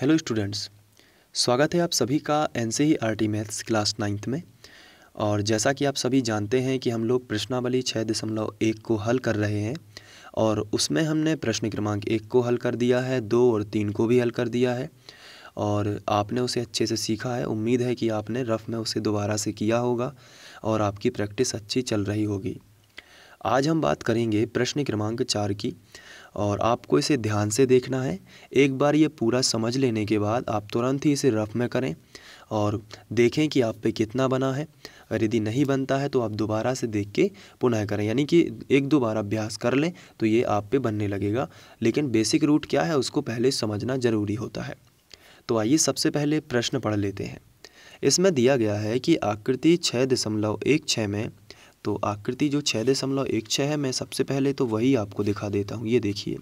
hello students स्वागत है आप सभी का N C E R T maths class ninth में और जैसा कि आप सभी जानते हैं कि हम लोग प्रश्नावली छः दशमलव एक को हल कर रहे हैं और उसमें हमने प्रश्न क्रमांक एक को हल कर दिया है दो और तीन को भी हल कर दिया है और आपने उसे अच्छे से सीखा है उम्मीद है कि आपने रफ़ में उसे दोबारा से किया होगा और आपकी प्रैक्टिस अच्छी चल रही होगी आज हम बात करेंगे प्रश्न क्रमांक चार की और आपको इसे ध्यान से देखना है एक बार ये पूरा समझ लेने के बाद आप तुरंत ही इसे रफ़ में करें और देखें कि आप पे कितना बना है और यदि नहीं बनता है तो आप दोबारा से देख के पुनः करें यानी कि एक दो बार अभ्यास कर लें तो ये आप पे बनने लगेगा लेकिन बेसिक रूट क्या है उसको पहले समझना ज़रूरी होता है तो आइए सबसे पहले प्रश्न पढ़ लेते हैं इसमें दिया गया है कि आकृति छः दशमलव एक छः में तो आकृति जो छः दशमलव एक छः है मैं सबसे पहले तो वही आपको दिखा देता हूँ ये देखिए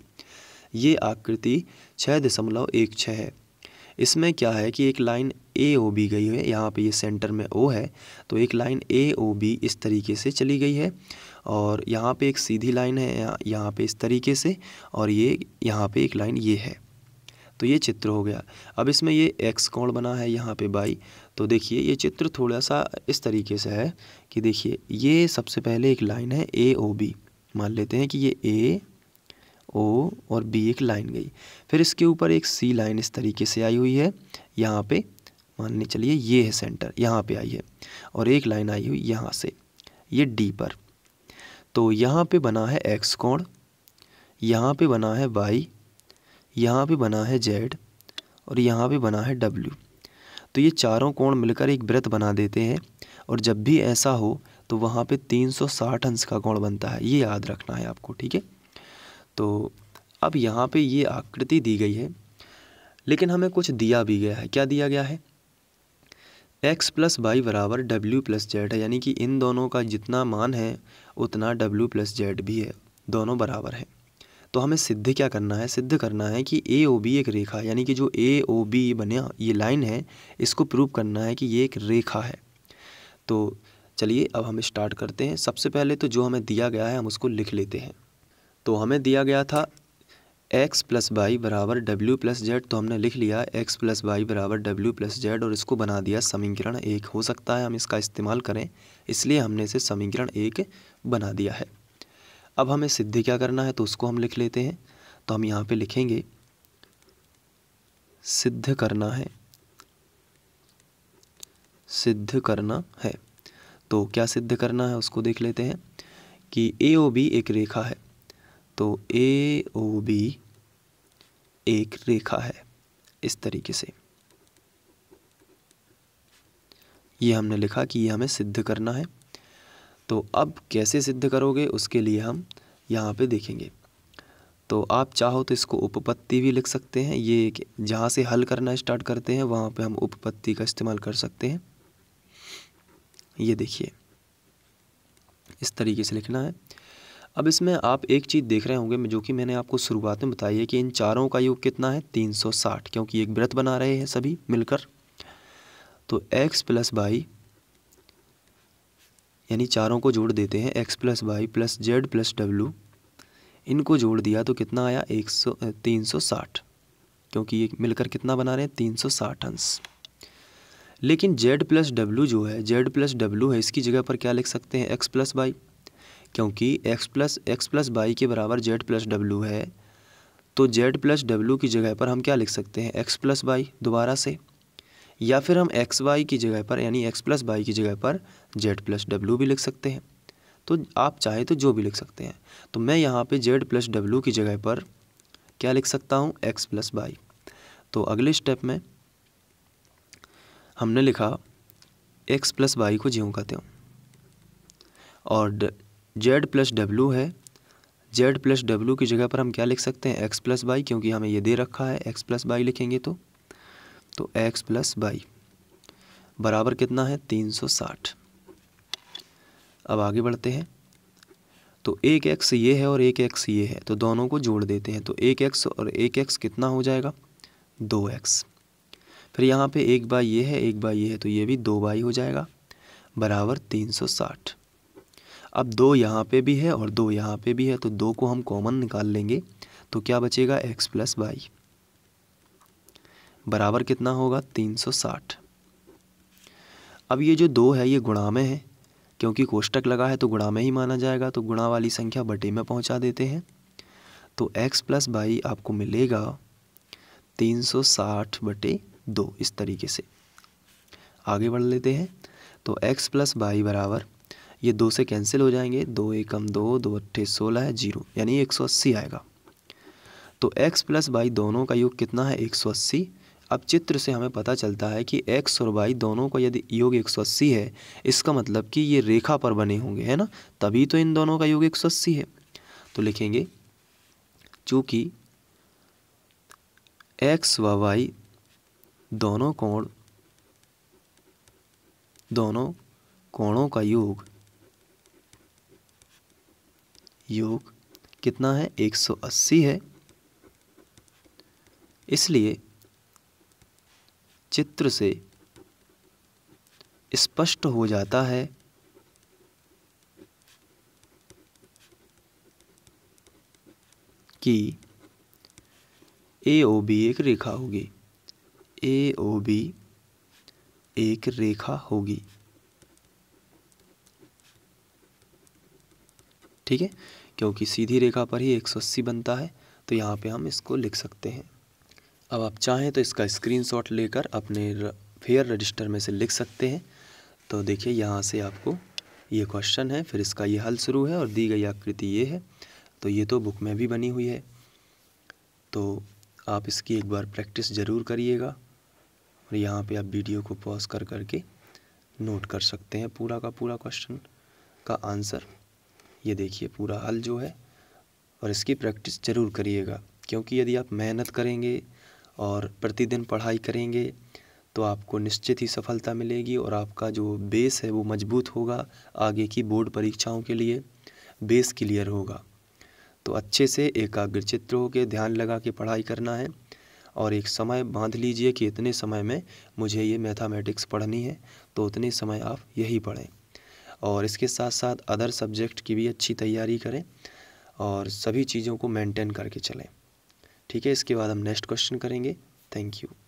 ये आकृति छः दशमलव एक छः है इसमें क्या है कि एक लाइन ए ओ बी गई है यहाँ पे ये सेंटर में ओ है तो एक लाइन ए ओ बी इस तरीके से चली गई है और यहाँ पे एक सीधी लाइन है यहाँ पे इस तरीके से और ये यहाँ पे एक लाइन ये है तो ये चित्र हो गया अब इसमें ये एक्स कोण बना है यहाँ पे बाई तो देखिए ये चित्र थोड़ा सा इस तरीके से है कि देखिए ये सबसे पहले एक लाइन है ए ओ बी मान लेते हैं कि ये ए ओ और बी एक लाइन गई फिर इसके ऊपर एक सी लाइन इस तरीके से आई हुई है यहाँ पे मानने चलिए ये है सेंटर यहाँ पे आई है और एक लाइन आई हुई यहाँ से ये डी पर तो यहाँ पे बना है एक्स कोण यहाँ पे बना है वाई यहाँ भी बना है जेड और यहाँ भी बना है डब्ल्यू तो ये चारों कोण मिलकर एक वृत्त बना देते हैं और जब भी ऐसा हो तो वहाँ पे 360 अंश का कोण बनता है ये याद रखना है आपको ठीक है तो अब यहाँ पे ये आकृति दी गई है लेकिन हमें कुछ दिया भी गया है क्या दिया गया है x प्लस वाई बराबर डब्ल्यू प्लस जेड है यानी कि इन दोनों का जितना मान है उतना डब्ल्यू प्लस जेड भी है दोनों बराबर है तो हमें सिद्ध क्या करना है सिद्ध करना है कि ए ओ बी एक रेखा यानी कि जो ए ओ बी बने ये लाइन है इसको प्रूव करना है कि ये एक रेखा है तो चलिए अब हम स्टार्ट करते हैं सबसे पहले तो जो हमें दिया गया है हम उसको लिख लेते हैं तो हमें दिया गया था एक्स प्लस वाई बराबर डब्ल्यू प्लस जेड तो हमने लिख लिया एक्स प्लस वाई बराबर डब्ल्यू प्लस जेड और इसको बना दिया समीकरण एक हो सकता है हम इसका इस्तेमाल करें इसलिए हमने इसे समीकरण एक बना दिया है अब हमें सिद्ध क्या करना है तो उसको हम लिख लेते हैं तो हम यहाँ पे लिखेंगे सिद्ध करना है सिद्ध करना है तो क्या सिद्ध करना है उसको देख लेते हैं कि ए ओ बी एक रेखा है तो ए ओ बी एक रेखा है इस तरीके से ये हमने लिखा कि ये हमें सिद्ध करना है तो अब कैसे सिद्ध करोगे उसके लिए हम यहाँ पे देखेंगे तो आप चाहो तो इसको उपपत्ति भी लिख सकते हैं ये जहाँ से हल करना स्टार्ट करते हैं वहाँ पे हम उपपत्ति का इस्तेमाल कर सकते हैं ये देखिए इस तरीके से लिखना है अब इसमें आप एक चीज़ देख रहे होंगे जो कि मैंने आपको शुरुआत में बताई है कि इन चारों का योग कितना है 360 क्योंकि एक व्रत बना रहे हैं सभी मिलकर तो x प्लस बाई यानी चारों को जोड़ देते हैं X plus Y plus Z plus W इनको जोड़ दिया तो कितना आया एक सौ तीन सौ साठ क्योंकि ये मिलकर कितना बना रहे हैं तीन सौ साठ अंश लेकिन जेड प्लस डब्लू जो है जेड प्लस डब्लू है इसकी जगह पर क्या लिख सकते हैं एक्स प्लस वाई क्योंकि X plus X plus Y के बराबर जेड प्लस डब्लू है तो जेड प्लस डब्लू की जगह पर हम क्या लिख सकते हैं एक्स प्लस वाई दोबारा से या फिर हम एक्स वाई की जगह पर यानी एक्स प्लस वाई की जगह पर जेड प्लस डब्ल्यू भी लिख सकते हैं तो आप चाहे तो जो भी लिख सकते हैं तो मैं यहाँ पे जेड प्लस डब्ल्यू की जगह पर क्या लिख सकता हूँ एक्स प्लस वाई तो अगले स्टेप में हमने लिखा एक्स प्लस वाई को ज्यों कहते हूँ और जेड प्लस डब्ल्यू है जेड प्लस डब्ल्यू की जगह पर हम क्या लिख सकते हैं एक्स प्लस वाई क्योंकि हमें ये दे रखा है एक्स प्लस वाई लिखेंगे तो तो एक्स प्लस वाई बराबर कितना है तीन सौ साठ अब आगे बढ़ते हैं तो एक एक्स ये है और एक एक्स ये है तो दोनों को जोड़ देते हैं तो एक एक्स और एक एक्स कितना हो जाएगा दो एक्स फिर यहाँ पे एक बाई ये है एक बाई ये है तो ये भी दो बाई हो जाएगा बराबर तीन सौ साठ अब दो यहाँ पे भी है और दो यहाँ पे भी है तो दो को हम कॉमन निकाल लेंगे तो क्या बचेगा एक्स प्लस वाई बराबर कितना होगा 360 अब ये जो दो है ये गुणा में है क्योंकि कोष्टक लगा है तो गुणा में ही माना जाएगा तो गुणा वाली संख्या बटे में पहुंचा देते हैं तो x प्लस बाई आपको मिलेगा 360 बटे दो इस तरीके से आगे बढ़ लेते हैं तो x प्लस बाई बराबर ये दो से कैंसिल हो जाएंगे दो एकम दो दो अट्ठे सोलह है जीरो यानी एक सौ अस्सी आएगा तो x प्लस बाई दोनों का योग कितना है एक सौ अस्सी अब चित्र से हमें पता चलता है कि एक्स और वाई दोनों का यदि योग 180 है इसका मतलब कि ये रेखा पर बने होंगे है ना तभी तो इन दोनों का योग 180 है तो लिखेंगे चूंकि एक्स व वाई दोनों कोण दोनों कोणों का योग योग कितना है 180 है इसलिए चित्र से स्पष्ट हो जाता है कि ए ओ बी एक रेखा होगी ए ओ बी एक रेखा होगी ठीक है क्योंकि सीधी रेखा पर ही 180 बनता है तो यहाँ पे हम इसको लिख सकते हैं अब आप चाहें तो इसका स्क्रीनशॉट लेकर अपने फेयर रजिस्टर में से लिख सकते हैं तो देखिए यहाँ से आपको ये क्वेश्चन है फिर इसका ये हल शुरू है और दी गई आकृति ये है तो ये तो बुक में भी बनी हुई है तो आप इसकी एक बार प्रैक्टिस ज़रूर करिएगा और यहाँ पे आप वीडियो को पॉज कर करके नोट कर सकते हैं पूरा का पूरा क्वेश्चन का आंसर ये देखिए पूरा हल जो है और इसकी प्रैक्टिस ज़रूर करिएगा क्योंकि यदि आप मेहनत करेंगे और प्रतिदिन पढ़ाई करेंगे तो आपको निश्चित ही सफलता मिलेगी और आपका जो बेस है वो मजबूत होगा आगे की बोर्ड परीक्षाओं के लिए बेस क्लियर होगा तो अच्छे से एकाग्रचित्र होकर ध्यान लगा के पढ़ाई करना है और एक समय बांध लीजिए कि इतने समय में मुझे ये मैथमेटिक्स पढ़नी है तो उतने समय आप यही पढ़ें और इसके साथ साथ अदर सब्जेक्ट की भी अच्छी तैयारी करें और सभी चीज़ों को मेंटेन करके चलें ठीक है इसके बाद हम नेक्स्ट क्वेश्चन करेंगे थैंक यू